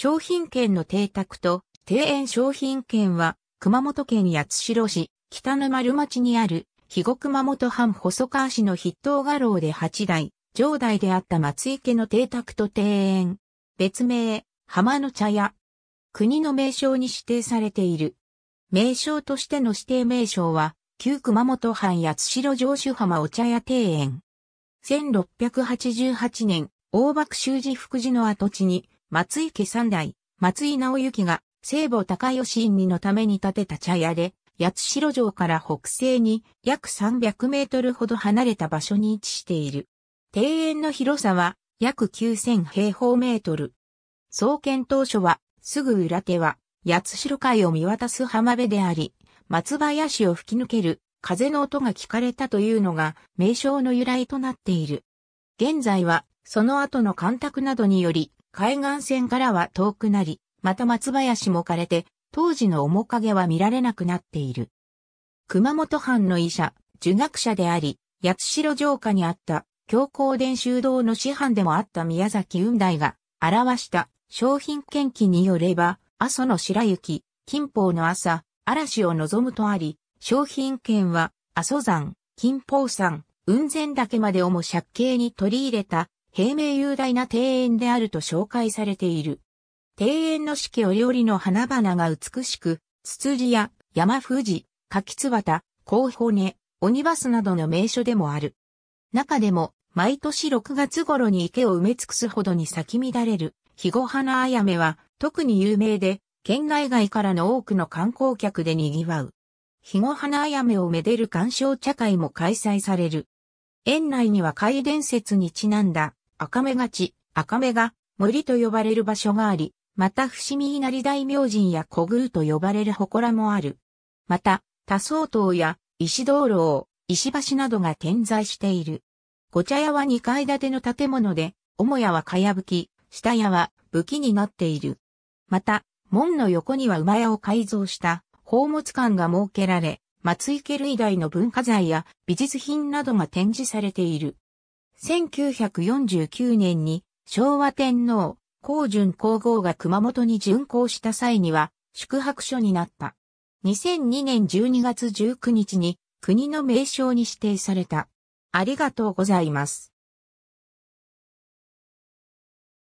商品券の邸宅と、庭園商品券は、熊本県八代市、北沼丸町にある、肥後熊本藩細川市の筆頭画廊で8代、上代であった松池の邸宅と庭園。別名、浜の茶屋。国の名称に指定されている。名称としての指定名称は、旧熊本藩八代城主浜お茶屋庭園。1688年、大幕修士福寺の跡地に、松井家三代、松井直行が、聖母高吉院のために建てた茶屋で、八代城から北西に約300メートルほど離れた場所に位置している。庭園の広さは約9000平方メートル。創建当初は、すぐ裏手は、八代海を見渡す浜辺であり、松林を吹き抜ける風の音が聞かれたというのが名称の由来となっている。現在は、その後の干拓などにより、海岸線からは遠くなり、また松林も枯れて、当時の面影は見られなくなっている。熊本藩の医者、儒学者であり、八代城下にあった教皇伝修道の師範でもあった宮崎雲大が表した商品献記によれば、阿蘇の白雪、金峰の朝、嵐を望むとあり、商品券は阿蘇山、金峰山、雲仙岳までをも借景に取り入れた平明雄大な庭園であると紹介されている。庭園の四季折々の花々が美しく、ツツジや山富士、柿津綿、甲骨、鬼バスなどの名所でもある。中でも、毎年6月頃に池を埋め尽くすほどに咲き乱れる、肥後花あやめは特に有名で、県内外からの多くの観光客で賑わう。肥後花あやめをめでる鑑賞茶会も開催される。園内には海伝説にちなんだ赤目がち、赤目が森と呼ばれる場所があり、また伏見稲荷大明神や古宮と呼ばれる祠もある。また、多層塔や石道路を石橋などが点在している。ご茶屋は2階建ての建物で、母屋は茅葺き、下屋は武器になっている。また、門の横には馬屋を改造した宝物館が設けられ、松池類大の文化財や美術品などが展示されている。1949年に昭和天皇、皇順皇后が熊本に巡行した際には宿泊所になった。2002年12月19日に国の名称に指定された。ありがとうございます。